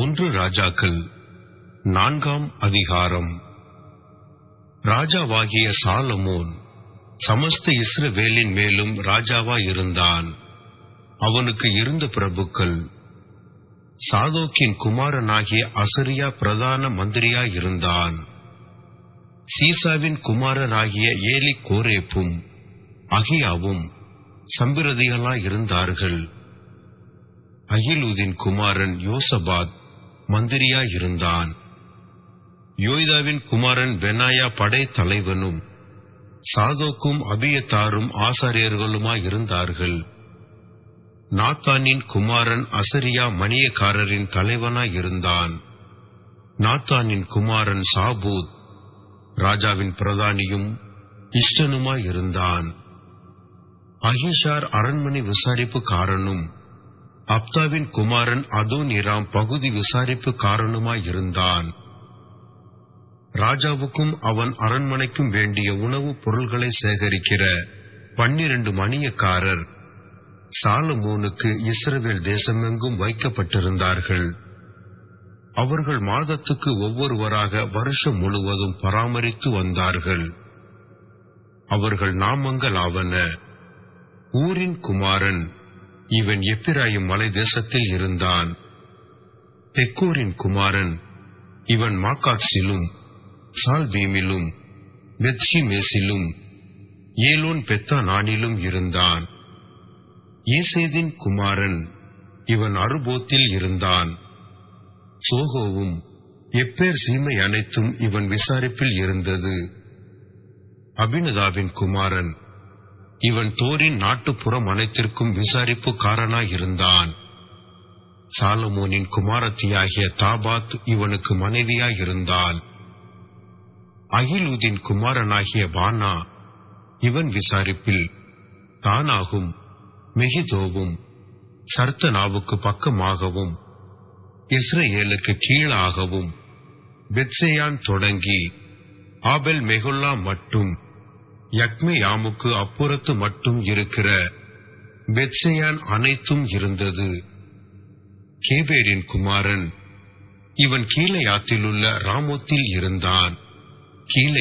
ஒன்று ராஜாக்கள் நான்காம் அதிகாரம் ராஜாவாகிய சாலமோன் சமஸ்த இஸ்ரவேலின் மேலும் ராஜாவா இருந்தான் அவனுக்கு இருந்த பிரபுக்கள் சாதோக்கின் குமாரனாகிய அசரியா பிரதான மந்திரியாயிருந்தான் சீசாவின் குமாரராகிய ஏலி கோரேப்பும் அகியாவும் சம்பிரதிகளாயிருந்தார்கள் அகிலூதின் குமாரன் யோசபாத் மந்திரியாயிருந்தான் யோய்தாவின் குமாரன் வெனாயா படை தலைவனும் சாதோக்கும் அபியத்தாரும் ஆசாரியர்களுமாயிருந்தார்கள் நாத்தானின் குமாரன் அசரியா மணியக்காரரின் தலைவனாயிருந்தான் நாத்தானின் குமாரன் சாபூத் ராஜாவின் பிரதானியும் இஷ்டனுமாயிருந்தான் அஹிஷார் அரண்மனை விசாரிப்புக்காரனும் அப்தாவின் குமாரன் அதோனிராம் பகுதி விசாரிப்பு காரணமாயிருந்தான் ராஜாவுக்கும் அவன் அரண்மனைக்கும் வேண்டிய உணவுப் பொருள்களை சேகரிக்கிற பன்னிரண்டு மணியக்காரர் சாலமோனுக்கு இஸ்ரவேல் தேசமெங்கும் வைக்கப்பட்டிருந்தார்கள் அவர்கள் மாதத்துக்கு ஒவ்வொருவராக வருஷம் முழுவதும் பராமரித்து வந்தார்கள் அவர்கள் நாமங்கள் ஆவன ஊரின் குமாரன் இவன் எப்பிராயும் மலை தேசத்தில் இருந்தான் பெக்கோரின் குமாரன் இவன் மாக்காட்சிலும் சால்பீமிலும் பெத்ஷிமேசிலும் ஏலோன் பெத்தா நானிலும் இருந்தான் ஏசேதின் குமாரன் இவன் அருபோத்தில் இருந்தான் சோகோவும் எப்பேர் சீமை அனைத்தும் இவன் விசாரிப்பில் இருந்தது அபினதாவின் குமாரன் இவன் தோரின் நாட்டுப்புறம் அனைத்திற்கும் விசாரிப்பு இருந்தான் சாலமோனின் குமாரத்தியாகிய தாபாத் இவனுக்கு மனைவியாயிருந்தாள் இருந்தாள் குமாரனாகிய பானா இவன் விசாரிப்பில் தானாகும் மெஹிதோவும் சர்த்தனாவுக்கு பக்கமாகவும் இஸ்ரேலுக்கு கீழாகவும் பெத்சேயான் தொடங்கி ஆபெல் மெகுல்லா மட்டும் யக்மயாமுக்கு அப்புறத்து மட்டும் இருக்கிற பெத்சையான் அனைத்தும் இருந்தது கேபேரின் குமாரன் இவன் யாத்திலுள்ள ராமோத்தில் இருந்தான்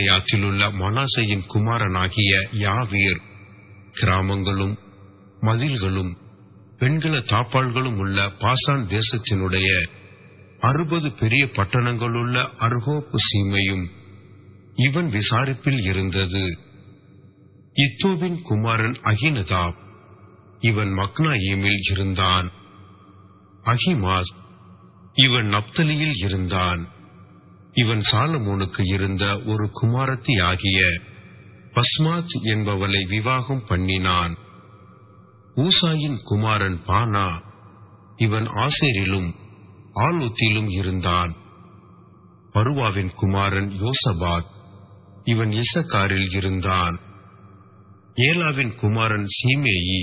யாத்திலுள்ள மனாசையின் குமாரனாகிய யாவீர் கிராமங்களும் மதில்களும் பெண்கள தாப்பாள்களும் உள்ள பாசான் தேசத்தினுடைய அறுபது பெரிய பட்டணங்களுள்ள அருகோப்பு சீமையும் இவன் விசாரிப்பில் இருந்தது இத்தோவின் குமாரன் அகினதாப் இவன் மக்னாயிமில் இருந்தான் அகிமாஸ் இவன் நப்தலியில் இருந்தான் இவன் சாலமோனுக்கு இருந்த ஒரு குமாரத்தி ஆகிய பஸ்மாத் என்பவளை விவாகம் பண்ணினான் ஊசாயின் குமாரன் பானா இவன் ஆசேரிலும் ஆலோத்திலும் இருந்தான் பருவாவின் குமாரன் யோசபாத் இவன் இசக்காரில் இருந்தான் ஏலாவின் குமாரன் சீமேயி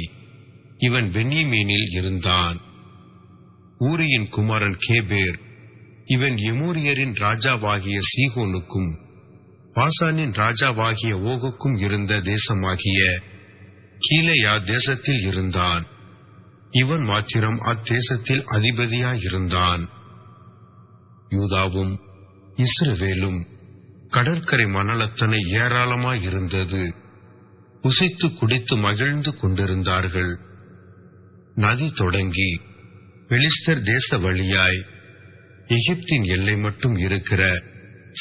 இவன் வெண்ணிமீனில் இருந்தான் ஊரியின் குமாரன் கேபேர் இவன் எமூரியரின் ராஜாவாகிய சீகோனுக்கும் பாசானின் ராஜாவாகிய ஓகுக்கும் இருந்த தேசமாகிய கீழையா தேசத்தில் இருந்தான் இவன் மாத்திரம் அத்தேசத்தில் அதிபதியாயிருந்தான் யூதாவும் இஸ்ரவேலும் கடற்கரை மணலத்தனை ஏராளமாயிருந்தது புசித்து குடித்து மகிழ்ந்து கொண்டிருந்தார்கள் நதி தொடங்கி பெலிஸ்தர் தேச வழியாய் எகிப்தின் எல்லை மட்டும் இருக்கிற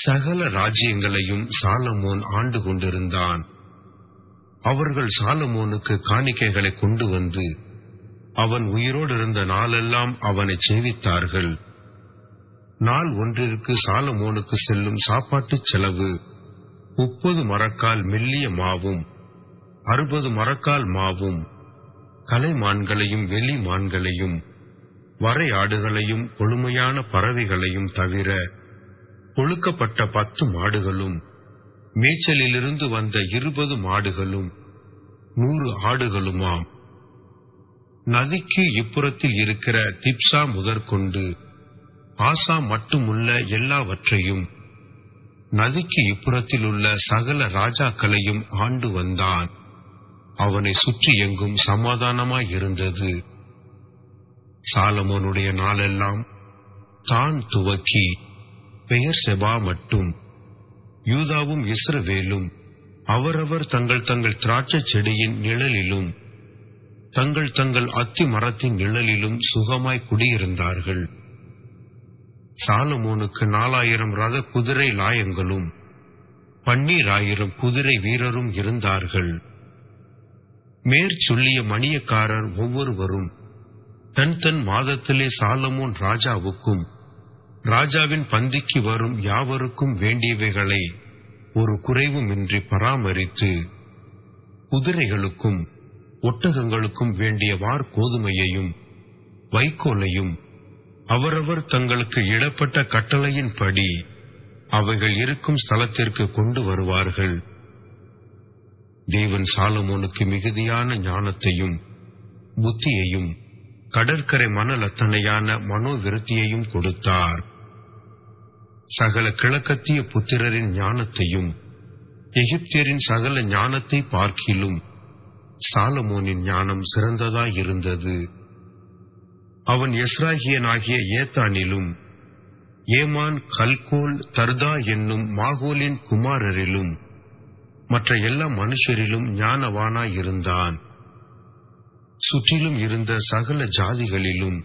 சகல ராஜ்யங்களையும் சாலமோன் ஆண்டு கொண்டிருந்தான் அவர்கள் சாலமோனுக்கு காணிக்கைகளை கொண்டு வந்து அவன் உயிரோடு இருந்த நாளெல்லாம் அவனை சேவித்தார்கள் நாள் ஒன்றிற்கு சாலமோனுக்கு செல்லும் சாப்பாட்டுச் செலவு முப்பது மரக்கால் மெல்லிய மாவும் அறுபது மரக்கால் மாவும் கலைமான்களையும் வெளி மான்களையும் வரை ஆடுகளையும் கொழுமையான பறவைகளையும் தவிர கொழுக்கப்பட்ட பத்து மாடுகளும் மேய்ச்சலிலிருந்து வந்த இருபது மாடுகளும் நூறு ஆடுகளுமாம் நதிக்கு இப்புறத்தில் இருக்கிற திப்சா முதற்கொண்டு ஆசா மட்டுமுள்ள எல்லாவற்றையும் நதிக்கு இப்புறத்தில் உள்ள சகல ராஜாக்களையும் ஆண்டு வந்தான் அவனை சுற்றி எங்கும் சமாதானமாய் இருந்தது சாலமோனுடைய நாளெல்லாம் தான் துவக்கி பெயர் செபா மட்டும் யூதாவும் இஸ்ரவேலும் அவரவர் தங்கள் தங்கள் திராட்சை செடியின் நிழலிலும் தங்கள் தங்கள் அத்தி மரத்தின் நிழலிலும் சுகமாய் குடியிருந்தார்கள் சாலமோனுக்கு நாலாயிரம் ரத குதிரை லாயங்களும் பன்னீராயிரம் குதிரை வீரரும் இருந்தார்கள் மேற்சொல்லிய மணியக்காரர் ஒவ்வொருவரும் தன் தன் மாதத்திலே சாலமோன் ராஜாவுக்கும் ராஜாவின் பந்திக்கு வரும் யாவருக்கும் வேண்டியவைகளை ஒரு குறைவுமின்றி பராமரித்து குதிரைகளுக்கும் ஒட்டகங்களுக்கும் வேண்டியவார் கோதுமையையும் வைக்கோலையும் அவரவர் தங்களுக்கு இடப்பட்ட கட்டளையின்படி அவைகள் இருக்கும் ஸ்தலத்திற்கு கொண்டு வருவார்கள் தேவன் சாலமோனுக்கு மிகுதியான ஞானத்தையும் புத்தியையும் கடற்கரை மனலத்தனையான மனோவிருத்தியையும் கொடுத்தார் சகல கிழக்கத்திய புத்திரரின் ஞானத்தையும் எகிப்தியரின் சகல ஞானத்தை பார்க்கிலும் சாலமோனின் ஞானம் சிறந்ததாயிருந்தது அவன் எஸ்ராகியனாகிய ஏத்தானிலும் ஏமான் கல்கோல் தர்தா என்னும் மாகோலின் குமாரரிலும் மற்ற எல்லா மனுஷரிலும் ஞானவானாய் இருந்தான் சுற்றிலும் இருந்த சகல ஜாதிகளிலும்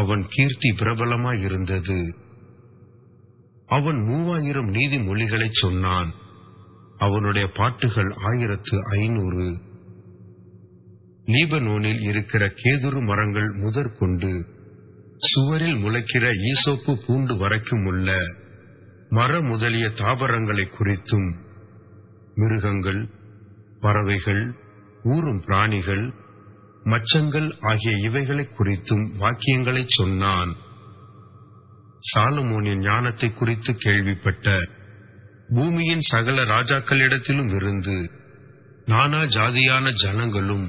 அவன் கீர்த்தி பிரபலமாய் இருந்தது அவன் மூவாயிரம் நீதிமொழிகளை சொன்னான் அவனுடைய பாட்டுகள் ஆயிரத்து ஐநூறு லீபனோனில் இருக்கிற கேதுரு மரங்கள் முதற்கொண்டு சுவரில் முளைக்கிற ஈசோப்பு பூண்டு வரைக்கும் உள்ள மர முதலிய தாவரங்களை குறித்தும் மிருகங்கள் பறவைகள் ஊறும் பிராணிகள் மச்சங்கள் ஆகிய இவைகளை குறித்தும் வாக்கியங்களை சொன்னான் சாலமோனின் ஞானத்தை குறித்து கேள்விப்பட்ட பூமியின் சகல ராஜாக்களிடத்திலும் இருந்து நானா ஜாதியான ஜனங்களும்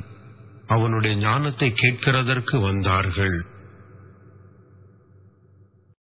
அவனுடைய ஞானத்தை கேட்கிறதற்கு வந்தார்கள்